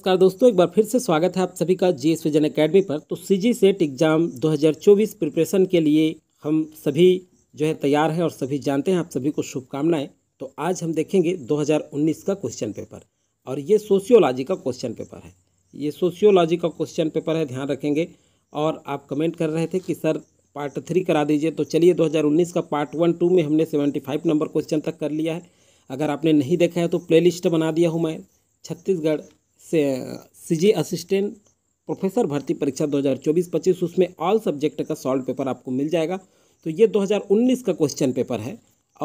नमस्कार दोस्तों एक बार फिर से स्वागत है आप सभी का जी एस विजन अकेडमी पर तो C G SET exam 2024 preparation के लिए हम सभी जो है तैयार हैं और सभी जानते हैं आप सभी को शुभकामनाएं तो आज हम देखेंगे 2019 का क्वेश्चन पेपर और ये सोशियोलॉजी का क्वेश्चन पेपर है ये सोशियोलॉजी का क्वेश्चन पेपर है ध्यान रखेंगे और आप कमेंट कर रहे थे कि सर पार्ट थ्री करा दीजिए तो चलिए दो का पार्ट वन टू में हमने सेवेंटी नंबर क्वेश्चन तक कर लिया है अगर आपने नहीं देखा है तो प्ले बना दिया हूँ मैं छत्तीसगढ़ सीजी असिस्टेंट प्रोफेसर भर्ती परीक्षा 2024-25 उसमें ऑल सब्जेक्ट का सॉल्व पेपर आपको मिल जाएगा तो ये 2019 का क्वेश्चन पेपर है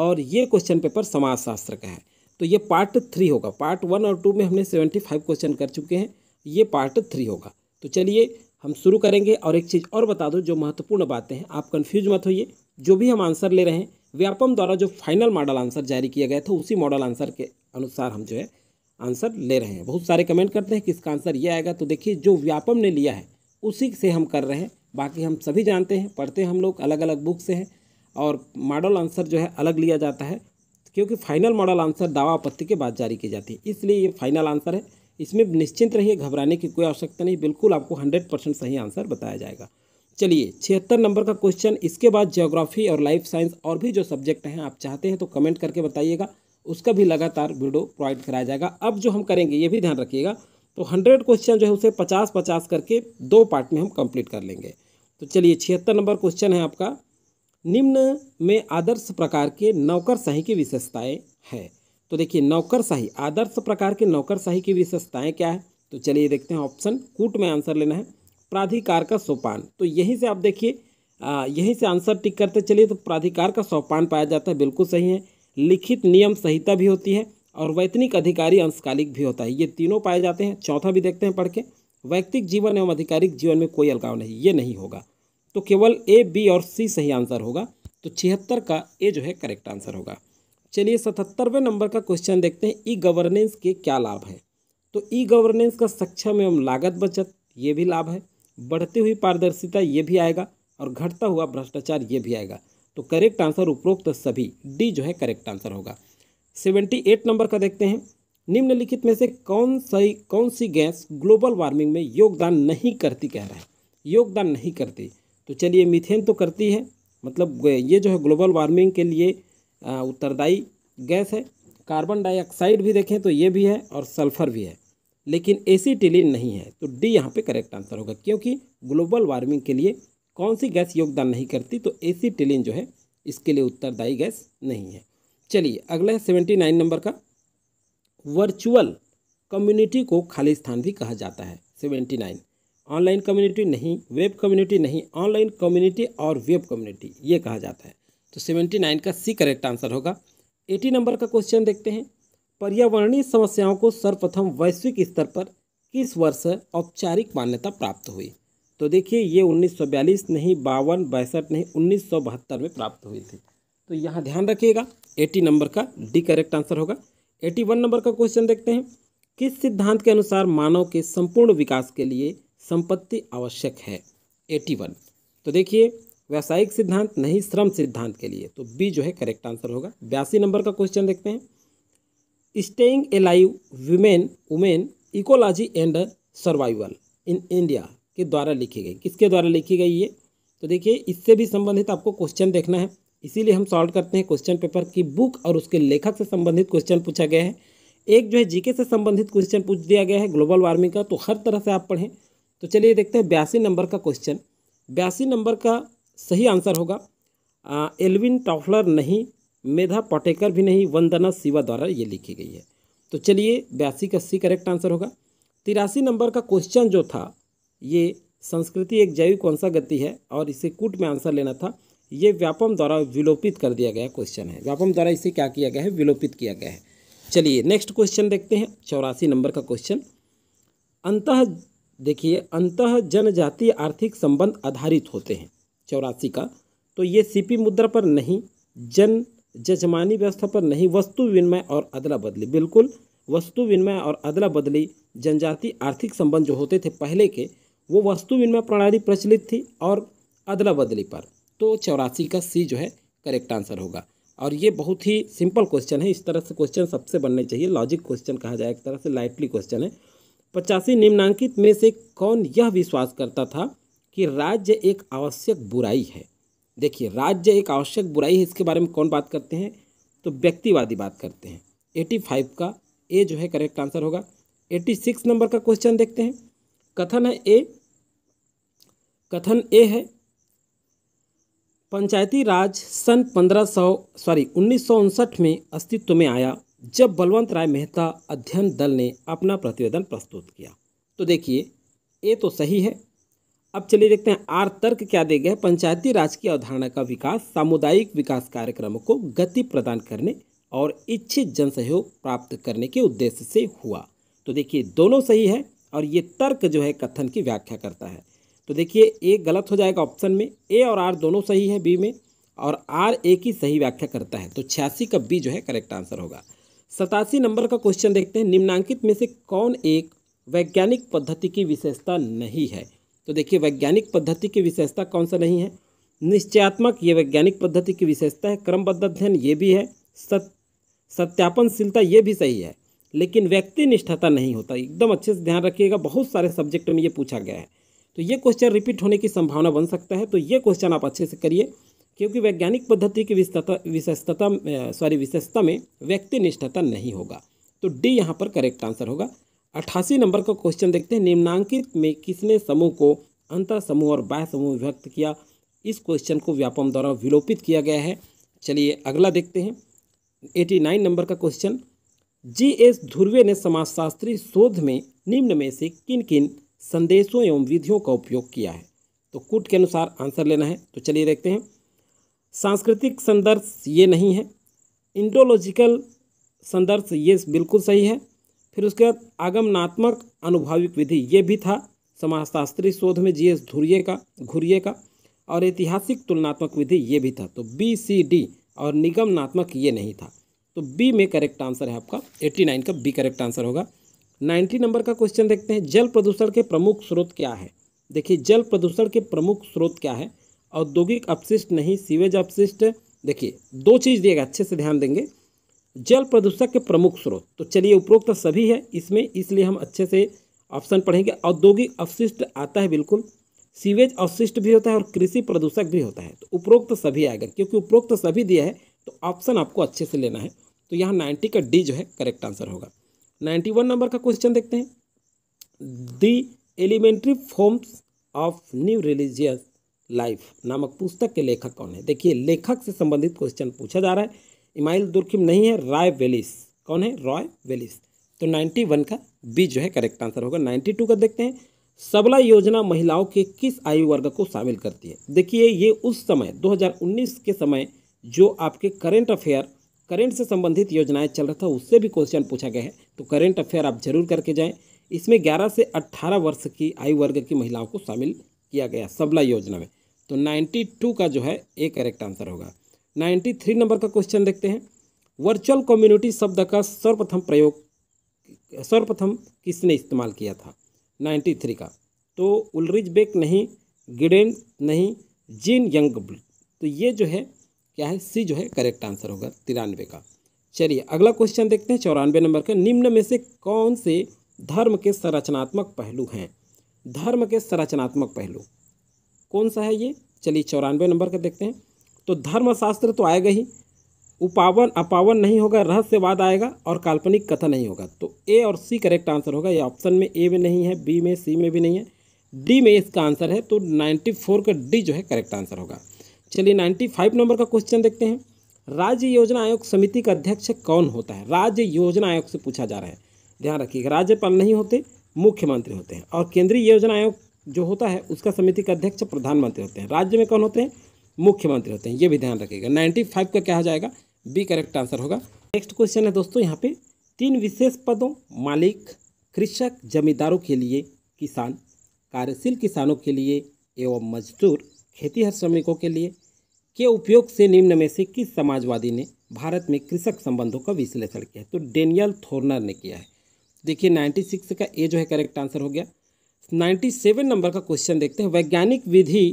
और ये क्वेश्चन पेपर समाजशास्त्र का है तो ये पार्ट थ्री होगा पार्ट वन और टू में हमने सेवेंटी फाइव क्वेश्चन कर चुके हैं ये पार्ट थ्री होगा तो चलिए हम शुरू करेंगे और एक चीज़ और बता दो जो महत्वपूर्ण बातें हैं आप कन्फ्यूज मत होइए जो भी हम आंसर ले रहे हैं व्यापम द्वारा जो फाइनल मॉडल आंसर जारी किया गया था उसी मॉडल आंसर के अनुसार हम जो है आंसर ले रहे हैं बहुत सारे कमेंट करते हैं कि इसका आंसर ये आएगा तो देखिए जो व्यापम ने लिया है उसी से हम कर रहे हैं बाकी हम सभी जानते हैं पढ़ते हैं हम लोग अलग अलग बुक से हैं और मॉडल आंसर जो है अलग लिया जाता है क्योंकि फाइनल मॉडल आंसर दावा आपत्ति के बाद जारी की जाती है इसलिए ये फाइनल आंसर है इसमें निश्चिंत रहिए घबराने की कोई आवश्यकता नहीं बिल्कुल आपको हंड्रेड परसेंट सही आंसर बताया जाएगा चलिए छिहत्तर नंबर का क्वेश्चन इसके बाद जियोग्राफी और लाइफ साइंस और भी जो सब्जेक्ट हैं आप चाहते हैं तो कमेंट करके बताइएगा उसका भी लगातार वीडियो प्रोवाइड कराया जाएगा अब जो हम करेंगे ये भी ध्यान रखिएगा तो हंड्रेड क्वेश्चन जो है उसे पचास पचास करके दो पार्ट में हम कंप्लीट कर लेंगे तो चलिए छिहत्तर नंबर क्वेश्चन है आपका निम्न में आदर्श प्रकार के नौकरशाही की विशेषताएँ हैं तो देखिए नौकरशाही आदर्श प्रकार के नौकरशाही की विशेषताएँ क्या है तो चलिए देखते हैं ऑप्शन कूट में आंसर लेना है प्राधिकार का सोपान तो यहीं से आप देखिए यहीं से आंसर टिक करते चलिए तो प्राधिकार का सोपान पाया जाता है बिल्कुल सही है लिखित नियम संहिता भी होती है और वैतनिक अधिकारी अंशकालिक भी होता है ये तीनों पाए जाते हैं चौथा भी देखते हैं पढ़ के वैयक्तिक जीवन एवं आधिकारिक जीवन में कोई अलगाव नहीं ये नहीं होगा तो केवल ए बी और सी सही आंसर होगा तो छिहत्तर का ए जो है करेक्ट आंसर होगा चलिए सतहत्तरवें नंबर का क्वेश्चन देखते हैं ई गवर्नेंस के क्या लाभ हैं तो ई गवर्नेंस का सक्षम एवं लागत बचत ये भी लाभ है बढ़ती हुई पारदर्शिता ये भी आएगा और घटता हुआ भ्रष्टाचार ये भी आएगा तो करेक्ट आंसर उपरोक्त सभी डी जो है करेक्ट आंसर होगा सेवेंटी एट नंबर का देखते हैं निम्नलिखित में से कौन सही कौन सी गैस ग्लोबल वार्मिंग में योगदान नहीं करती कह रहा है योगदान नहीं करती तो चलिए मिथेन तो करती है मतलब ये जो है ग्लोबल वार्मिंग के लिए उत्तरदायी गैस है कार्बन डाइऑक्साइड भी देखें तो ये भी है और सल्फर भी है लेकिन एसीटिलिन नहीं है तो डी यहाँ पे करेक्ट आंसर होगा क्योंकि ग्लोबल वार्मिंग के लिए कौन सी गैस योगदान नहीं करती तो एसीटिलीन जो है इसके लिए उत्तरदायी गैस नहीं है चलिए अगला है सेवेंटी नाइन नंबर का वर्चुअल कम्युनिटी को खाली स्थान भी कहा जाता है सेवेंटी नाइन ऑनलाइन कम्युनिटी नहीं वेब कम्युनिटी नहीं ऑनलाइन कम्युनिटी और वेब कम्युनिटी ये कहा जाता है तो सेवेंटी नाइन का सी करेक्ट आंसर होगा एटी नंबर का क्वेश्चन देखते हैं पर्यावरणीय समस्याओं को सर्वप्रथम वैश्विक स्तर पर किस वर्ष औपचारिक मान्यता प्राप्त हुई तो देखिए ये 1942 नहीं बावन बैसठ नहीं उन्नीस में प्राप्त हुई थी तो यहाँ ध्यान रखिएगा 80 नंबर का डी करेक्ट आंसर होगा 81 नंबर का क्वेश्चन देखते हैं किस सिद्धांत के अनुसार मानव के संपूर्ण विकास के लिए संपत्ति आवश्यक है 81 तो देखिए व्यावसायिक सिद्धांत नहीं श्रम सिद्धांत के लिए तो बी जो है करेक्ट आंसर होगा बयासी नंबर का क्वेश्चन देखते हैं staying alive women women ecology and survival in India के द्वारा लिखी गई किसके द्वारा लिखी गई ये तो देखिए इससे भी संबंधित आपको क्वेश्चन देखना है इसीलिए हम सॉल्व करते हैं क्वेश्चन पेपर की बुक और उसके लेखक से संबंधित क्वेश्चन पूछा गया है एक जो है जीके से संबंधित क्वेश्चन पूछ दिया गया है ग्लोबल वार्मिंग का तो हर तरह से आप पढ़ें तो चलिए देखते हैं बयासी नंबर का क्वेश्चन बयासी नंबर का सही आंसर होगा एलविन टॉफलर नहीं मेधा पटेकर भी नहीं वंदना सिवा द्वारा ये लिखी गई है तो चलिए बयासी का सी करेक्ट आंसर होगा तिरासी नंबर का क्वेश्चन जो था ये संस्कृति एक जैविक गति है और इसे कूट में आंसर लेना था ये व्यापम द्वारा विलोपित कर दिया गया क्वेश्चन है व्यापम द्वारा इसे क्या किया गया है विलोपित किया गया है चलिए नेक्स्ट क्वेश्चन देखते हैं चौरासी नंबर का क्वेश्चन अंत देखिए अंत जनजातीय आर्थिक संबंध आधारित होते हैं चौरासी का तो ये सीपी मुद्रा पर नहीं जन जजमानी व्यवस्था पर नहीं वस्तु विनिमय और अदला बदली बिल्कुल वस्तु विनिमय और अदला बदली जनजाति आर्थिक संबंध जो होते थे पहले के वो वस्तु विनिमय प्रणाली प्रचलित थी और अदला बदली पर तो चौरासी का सी जो है करेक्ट आंसर होगा और ये बहुत ही सिंपल क्वेश्चन है इस तरह से क्वेश्चन सबसे बनने चाहिए लॉजिक क्वेश्चन कहा जाए एक तरह से लाइटली क्वेश्चन है पचासी निम्नांकित में से कौन यह विश्वास करता था कि राज्य एक आवश्यक बुराई है देखिए राज्य एक आवश्यक बुराई है इसके बारे में कौन बात करते हैं तो व्यक्तिवादी बात करते हैं एटी फाइव का ए जो है करेक्ट आंसर होगा एटी सिक्स नंबर का क्वेश्चन देखते हैं कथन है ए कथन ए है पंचायती राज सन 1500 सॉरी उन्नीस में अस्तित्व में आया जब बलवंत राय मेहता अध्ययन दल ने अपना प्रतिवेदन प्रस्तुत किया तो देखिए ए तो सही है अब चलिए देखते हैं आर तर्क क्या दे गए पंचायती राज की अवधारणा का विकास सामुदायिक विकास कार्यक्रमों को गति प्रदान करने और इच्छित जन सहयोग प्राप्त करने के उद्देश्य से हुआ तो देखिए दोनों सही है और ये तर्क जो है कथन की व्याख्या करता है तो देखिए ए गलत हो जाएगा ऑप्शन में ए और आर दोनों सही है बी में और आर ए की सही व्याख्या करता है तो छियासी का बी जो है करेक्ट आंसर होगा सतासी नंबर का क्वेश्चन देखते हैं निम्नांकित में से कौन एक वैज्ञानिक पद्धति की विशेषता नहीं है तो देखिए वैज्ञानिक पद्धति की विशेषता कौन सा नहीं है निश्चयात्मक ये वैज्ञानिक पद्धति की विशेषता है क्रमबद्ध अध्ययन ये भी है सत्यापनशीलता ये भी सही है लेकिन व्यक्ति निष्ठता नहीं होता एकदम अच्छे से ध्यान रखिएगा बहुत सारे सब्जेक्ट में ये पूछा गया है तो ये क्वेश्चन रिपीट होने की संभावना बन सकता है तो ये क्वेश्चन आप अच्छे से करिए क्योंकि वैज्ञानिक पद्धति की विशेषता सॉरी विशेषता में व्यक्ति निष्ठता नहीं होगा तो डी यहाँ पर करेक्ट आंसर होगा अट्ठासी नंबर का क्वेश्चन देखते हैं निम्नांकित में किसने समूह को अंतर समूह और बाह्य समूह विभक्त किया इस क्वेश्चन को व्यापम द्वारा विलोपित किया गया है चलिए अगला देखते हैं एटी नाइन नंबर का क्वेश्चन जी एस ध्रुवे ने समाजशास्त्री शोध में निम्न में से किन किन संदेशों एवं विधियों का उपयोग किया है तो कूट के अनुसार आंसर लेना है तो चलिए देखते हैं सांस्कृतिक संदर्श ये नहीं है इंडोलॉजिकल संदर्श ये बिल्कुल सही है फिर उसके बाद आगमनात्मक अनुभाविक विधि ये भी था समाजशास्त्री शोध में जी एस धुरिये का घुरिये का और ऐतिहासिक तुलनात्मक विधि ये भी था तो बी सी डी और निगमनात्मक ये नहीं था तो बी में करेक्ट आंसर है आपका 89 का बी करेक्ट आंसर होगा 90 नंबर का क्वेश्चन देखते हैं जल प्रदूषण के प्रमुख स्रोत क्या है देखिए जल प्रदूषण के प्रमुख स्रोत क्या है औद्योगिक अपशिष्ट नहीं सीवेज अपशिष्ट देखिए दो चीज़ दिएगा अच्छे से ध्यान देंगे जल प्रदूषण के प्रमुख स्रोत तो चलिए उपरोक्त सभी है इसमें इसलिए हम अच्छे से ऑप्शन पढ़ेंगे औद्योगिक अवशिष्ट आता है बिल्कुल सीवेज अवशिष्ट भी होता है और कृषि प्रदूषक भी होता है तो उपरोक्त सभी आएगा क्योंकि उपरोक्त सभी दिया है तो ऑप्शन आपको अच्छे से लेना है तो यहाँ नाइन्टी का डी जो है करेक्ट आंसर होगा नाइन्टी वन नंबर का क्वेश्चन देखते हैं the elementary forms of new religious life नामक पुस्तक के लेखक कौन है देखिए लेखक से संबंधित क्वेश्चन पूछा जा रहा है इमाइल दुर्खिम नहीं है रॉय वेलिस कौन है रॉय वेलिस तो नाइन्टी वन का बी जो है करेक्ट आंसर होगा नाइन्टी टू का देखते हैं सबला योजना महिलाओं के किस आयु वर्ग को शामिल करती है देखिए ये उस समय 2019 के समय जो आपके करेंट अफेयर करेंट से संबंधित योजनाएं चल रहा था उससे भी क्वेश्चन पूछा गया है तो करेंट अफेयर आप जरूर करके जाएं इसमें 11 से 18 वर्ष की आयु वर्ग की महिलाओं को शामिल किया गया सबला योजना में तो 92 का जो है ए करेक्ट आंसर होगा 93 नंबर का क्वेश्चन देखते हैं वर्चुअल कम्युनिटी शब्द का सर्वप्रथम प्रयोग सर्वप्रथम किसने इस्तेमाल किया था थ्री का तो उलरिज बेक नहीं गिडेन नहीं जीन यंग तो ये जो है क्या है सी जो है करेक्ट आंसर होगा तिरानवे का चलिए अगला क्वेश्चन देखते हैं चौरानवे नंबर का निम्न में से कौन से धर्म के संरचनात्मक पहलू हैं धर्म के संरचनात्मक पहलू कौन सा है ये चलिए चौरानवे नंबर का देखते हैं तो धर्मशास्त्र तो आएगा ही उपावन अपावन नहीं होगा रहस्यवाद आएगा और काल्पनिक कथा नहीं होगा तो ए और सी करेक्ट आंसर होगा ये ऑप्शन में ए में नहीं है बी में सी में भी नहीं है डी में इसका आंसर है तो फोर का डी जो है करेक्ट आंसर होगा चलिए नाइन्टी फाइव नंबर का क्वेश्चन देखते हैं राज्य योजना आयोग समिति का अध्यक्ष कौन होता है राज्य योजना आयोग से पूछा जा रहा है ध्यान रखिएगा राज्यपाल नहीं होते मुख्यमंत्री होते हैं और केंद्रीय योजना आयोग जो होता है उसका समिति का अध्यक्ष प्रधानमंत्री होते हैं राज्य में कौन होते हैं मुख्यमंत्री होते हैं ये भी ध्यान रखिएगा नाइन्टी फाइव का क्या हो जाएगा बी करेक्ट आंसर होगा नेक्स्ट क्वेश्चन है दोस्तों यहाँ पे तीन विशेष पदों मालिक कृषक जमींदारों के लिए किसान कार्यशील किसानों के लिए एवं मजदूर खेतीहर श्रमिकों के लिए के उपयोग से निम्न में से किस समाजवादी ने भारत में कृषक संबंधों का विश्लेषण किया है तो डेनियल थोर्नर ने किया है देखिए 96 का ए जो है करेक्ट आंसर हो गया 97 नंबर का क्वेश्चन देखते हैं वैज्ञानिक विधि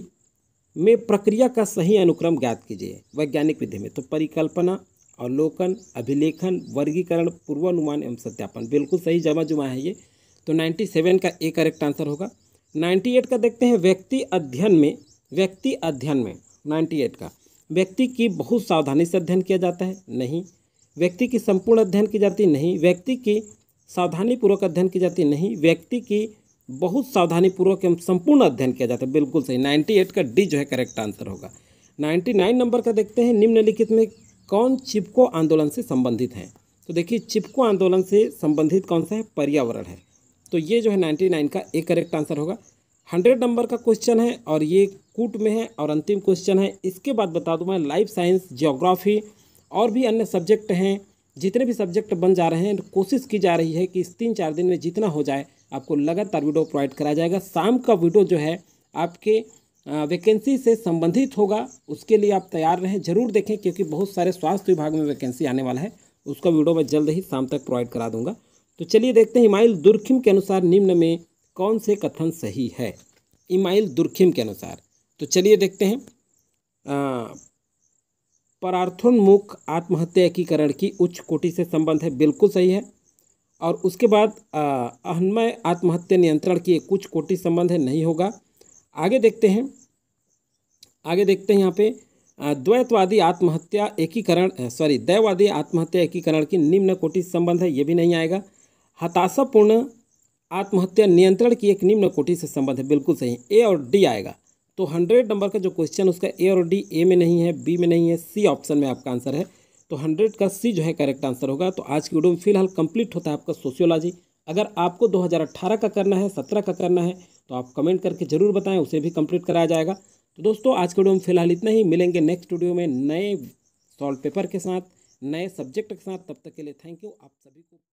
में प्रक्रिया का सही अनुक्रम ज्ञात कीजिए वैज्ञानिक विधि में तो परिकल्पना अवलोकन अभिलेखन वर्गीकरण पूर्वानुमान एवं सत्यापन बिल्कुल सही जमा जुमा है ये तो 97 का ए करेक्ट आंसर होगा 98 का देखते हैं व्यक्ति अध्ययन में व्यक्ति अध्ययन में नाइन्टी एट का व्यक्ति की बहुत सावधानी से अध्ययन किया जाता है नहीं व्यक्ति की संपूर्ण अध्ययन की जाती नहीं व्यक्ति की सावधानीपूर्वक अध्ययन की जाती नहीं व्यक्ति की बहुत सावधानीपूर्वक एवं संपूर्ण अध्ययन किया जाता है बिल्कुल सही नाइन्टी एट का डी जो है करेक्ट आंसर होगा नाइन्टी नाइन नंबर का देखते हैं निम्नलिखित में कौन चिपको आंदोलन से संबंधित हैं तो देखिए चिपको आंदोलन से संबंधित कौन सा है पर्यावरण है तो ये जो है नाइन्टी नाइन का एक करेक्ट आंसर होगा हंड्रेड नंबर का क्वेश्चन है और ये कूट में है और अंतिम क्वेश्चन है इसके बाद बता दूँ मैं लाइफ साइंस जियोग्राफी और भी अन्य सब्जेक्ट हैं जितने भी सब्जेक्ट बन जा रहे हैं कोशिश की जा रही है कि इस तीन चार दिन में जितना हो जाए आपको लगातार वीडियो प्रोवाइड कराया जाएगा शाम का वीडियो जो है आपके वैकेंसी से संबंधित होगा उसके लिए आप तैयार रहें जरूर देखें क्योंकि बहुत सारे स्वास्थ्य विभाग में वैकेंसी आने वाला है उसका वीडियो मैं जल्द ही शाम तक प्रोवाइड करा दूंगा तो चलिए देखते हैं इमाइल दुर्खिम के अनुसार निम्न में कौन से कथन सही है इमाइल दुर्खिम के अनुसार तो चलिए देखते हैं परार्थोन्मुख आत्महत्या एकीकरण की उच्च कोटि से संबंध है बिल्कुल सही है और उसके बाद अहन्मय आत्महत्या नियंत्रण की एक उच्च कोटि संबंध है नहीं होगा आगे देखते हैं आगे देखते हैं यहाँ पे द्वैतवादी आत्महत्या एकीकरण सॉरी दैवादी आत्महत्या एकीकरण की निम्न कोटि संबंध है ये भी नहीं आएगा हताशापूर्ण आत्महत्या नियंत्रण की एक निम्न कोटि से संबंध है बिल्कुल सही ए और डी आएगा तो हंड्रेड नंबर का जो क्वेश्चन उसका ए और डी ए में नहीं है बी में नहीं है सी ऑप्शन में आपका आंसर है तो हंड्रेड का सी जो है करेक्ट आंसर होगा तो आज की वीडियो में फिलहाल कंप्लीट होता है आपका सोशियोलॉजी अगर आपको 2018 का करना है 17 का करना है तो आप कमेंट करके ज़रूर बताएं उसे भी कंप्लीट कराया जाएगा तो दोस्तों आज के वीडियो में फिलहाल इतना ही मिलेंगे नेक्स्ट वीडियो में नए सॉल्व पेपर के साथ नए सब्जेक्ट के साथ तब तक के लिए थैंक यू आप सभी को